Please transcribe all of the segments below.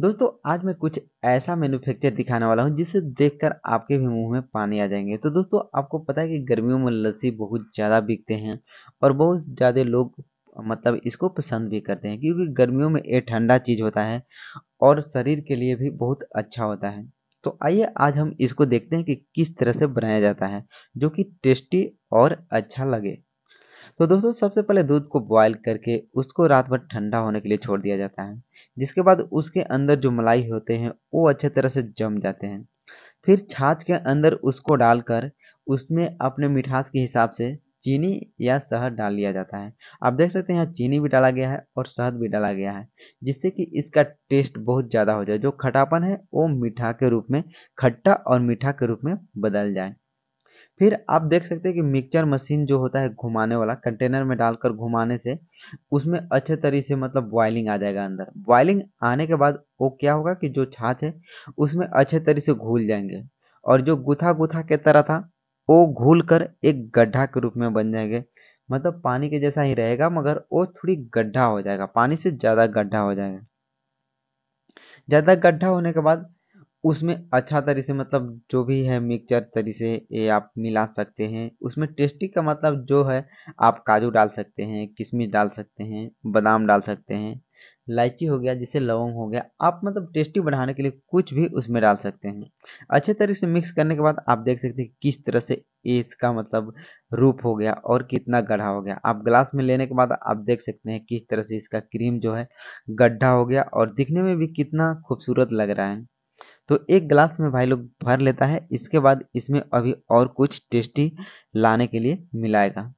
दोस्तों आज मैं कुछ ऐसा मैन्युफैक्चर दिखाने वाला हूँ जिसे देखकर आपके भी मुंह में पानी आ जाएंगे तो दोस्तों आपको पता है कि गर्मियों में लस्सी बहुत ज़्यादा बिकते हैं और बहुत ज़्यादा लोग मतलब इसको पसंद भी करते हैं क्योंकि गर्मियों में ये ठंडा चीज़ होता है और शरीर के लिए भी बहुत अच्छा होता है तो आइए आज हम इसको देखते हैं कि किस तरह से बनाया जाता है जो कि टेस्टी और अच्छा लगे तो दोस्तों सबसे पहले दूध को बॉयल करके उसको रात भर ठंडा होने के लिए छोड़ दिया जाता है जिसके बाद उसके अंदर जो मलाई होते हैं वो अच्छे तरह से जम जाते हैं फिर छाछ के अंदर उसको डालकर उसमें अपने मिठास के हिसाब से चीनी या शहद डाल लिया जाता है आप देख सकते हैं यहाँ चीनी भी डाला गया है और शहद भी डाला गया है जिससे कि इसका टेस्ट बहुत ज़्यादा हो जाए जो खटापन है वो मीठा के रूप में खट्टा और मीठा के रूप में बदल जाए फिर आप देख सकते हैं कि मिक्सचर मशीन जो होता है घुमाने वाला कंटेनर में डालकर घुमाने से उसमें अच्छे तरीके से मतलब बॉइलिंग आ जाएगा अंदर बॉइलिंग आने के बाद वो क्या होगा कि जो छाछ है उसमें अच्छे तरीके से घूल जाएंगे और जो गुथा गुथा के तरह था वो घूल कर एक गड्ढा के रूप में बन जाएंगे मतलब पानी के जैसा ही रहेगा मगर वो थोड़ी गड्ढा हो जाएगा पानी से ज़्यादा गड्ढा हो जाएगा ज़्यादा गड्ढा होने के बाद उसमें अच्छा तरह से मतलब जो भी है मिक्सचर तरीके से ये आप मिला सकते हैं उसमें टेस्टी का मतलब जो है आप काजू डाल सकते हैं किशमिश डाल सकते हैं बादाम डाल सकते हैं इलायची हो गया जैसे लौंग हो गया आप मतलब टेस्टी बढ़ाने के लिए कुछ भी उसमें डाल सकते हैं अच्छे तरीके से मिक्स करने के बाद आप देख सकते हैं किस तरह से इसका मतलब रूप हो गया और कितना गढ़ा हो गया आप ग्लास में लेने के बाद आप देख सकते हैं किस तरह से इसका क्रीम जो है गड्ढा हो गया और दिखने में भी कितना खूबसूरत लग रहा है तो एक ग्लास में भाई लोग भर लेता है इसके बाद इसमें अभी और कुछ टेस्टी लाने के लिए मिलाएगा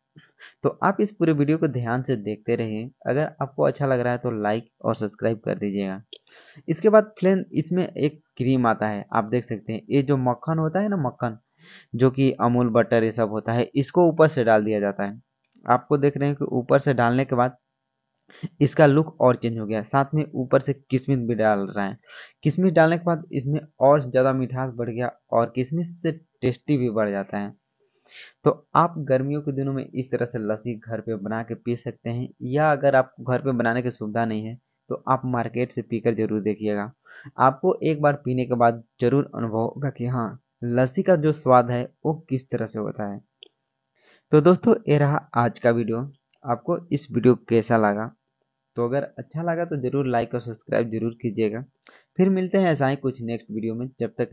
तो आप इस पूरे वीडियो को ध्यान से देखते रहिए अगर आपको अच्छा लग रहा है तो लाइक और सब्सक्राइब कर दीजिएगा इसके बाद फ्लेन इसमें एक क्रीम आता है आप देख सकते हैं ये जो मक्खन होता है ना मक्खन जो कि अमूल बटर ये सब होता है इसको ऊपर से डाल दिया जाता है आपको देख रहे हैं कि ऊपर से डालने के बाद इसका लुक और चेंज हो गया साथ में ऊपर से किशमिश भी डाल रहे हैं किशमिश डालने के बाद इसमें और ज़्यादा मिठास बढ़ गया और किशमिश से टेस्टी भी बढ़ जाता है तो आप गर्मियों के दिनों में इस तरह से लस्सी घर पे बना के पी सकते हैं या अगर आप घर पे बनाने की सुविधा नहीं है तो आप मार्केट से पीकर जरूर देखिएगा आपको एक बार पीने के बाद जरूर अनुभव होगा कि हाँ लस्सी का जो स्वाद है वो किस तरह से होता है तो दोस्तों ये रहा आज का वीडियो आपको इस वीडियो कैसा लगा तो अगर अच्छा लगा तो ज़रूर लाइक और सब्सक्राइब जरूर कीजिएगा फिर मिलते हैं ऐसा ही कुछ नेक्स्ट वीडियो में जब तक